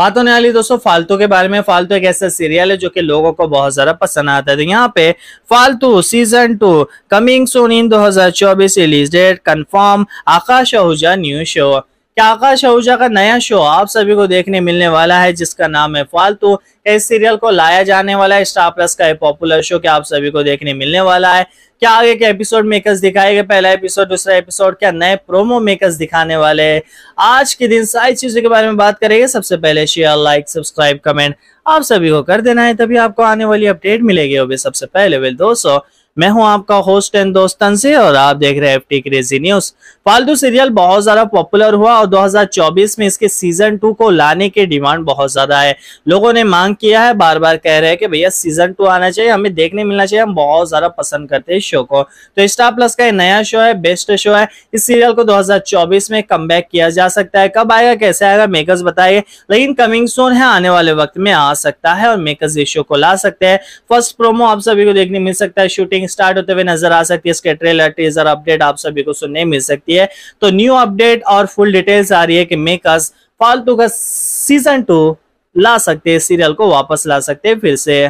बात होने वाली दोस्तों फालतू के बारे में फालतू एक ऐसा सीरियल है जो कि लोगों को बहुत ज्यादा पसंद आता है तो यहाँ पे Faltu season two coming soon in चौबीस release date confirm Akash Ahuja new show टाका शहूजा का नया शो आप सभी को देखने मिलने वाला है जिसका नाम है फालतू इस सीरियल को लाया जाने वाला है स्टार प्लस का पॉपुलर शो क्या आप सभी को देखने मिलने वाला है क्या आगे के एपिसोड मेकर्स दिखाए पहला एपिसोड दूसरा एपिसोड क्या नए प्रोमो मेकर्स दिखाने वाले हैं आज के दिन सारी चीजों के बारे में बात करेंगे सबसे पहले शेयर लाइक सब्सक्राइब कमेंट आप सभी को कर देना है तभी आपको आने वाली अपडेट मिलेगी सबसे पहले वेल दोस्तों मैं हूं आपका होस्ट एंड दोस्त से और आप देख रहे हैं FT crazy news Faltu serial बहुत ज्यादा पॉपुलर हुआ और 2024 में इसके सीजन टू को लाने के डिमांड बहुत ज्यादा है लोगों ने मांग किया है बार बार कह रहे हैं कि भैया सीजन टू आना चाहिए हमें देखने मिलना चाहिए हम बहुत ज्यादा पसंद करते हैं शो को तो स्टार प्लस का नया शो है बेस्ट शो है इस सीरियल को दो में कम किया जा सकता है कब आएगा कैसे आएगा मेकर्स बताइए लेकिन कमिंग सोन है आने वाले वक्त में आ सकता है और मेकर्स इस शो को ला सकते हैं फर्स्ट प्रोमो आप सभी को देखने मिल सकता है शूटिंग स्टार्ट होते हुए नजर आ सकती है इसके ट्रेलर टीजर अपडेट आप सभी को सुनने मिल सकती है तो न्यू अपडेट और फुल डिटेल्स आ रही है कि मेकर्स फालतू का सीजन टू ला सकते हैं सीरियल को वापस ला सकते हैं फिर से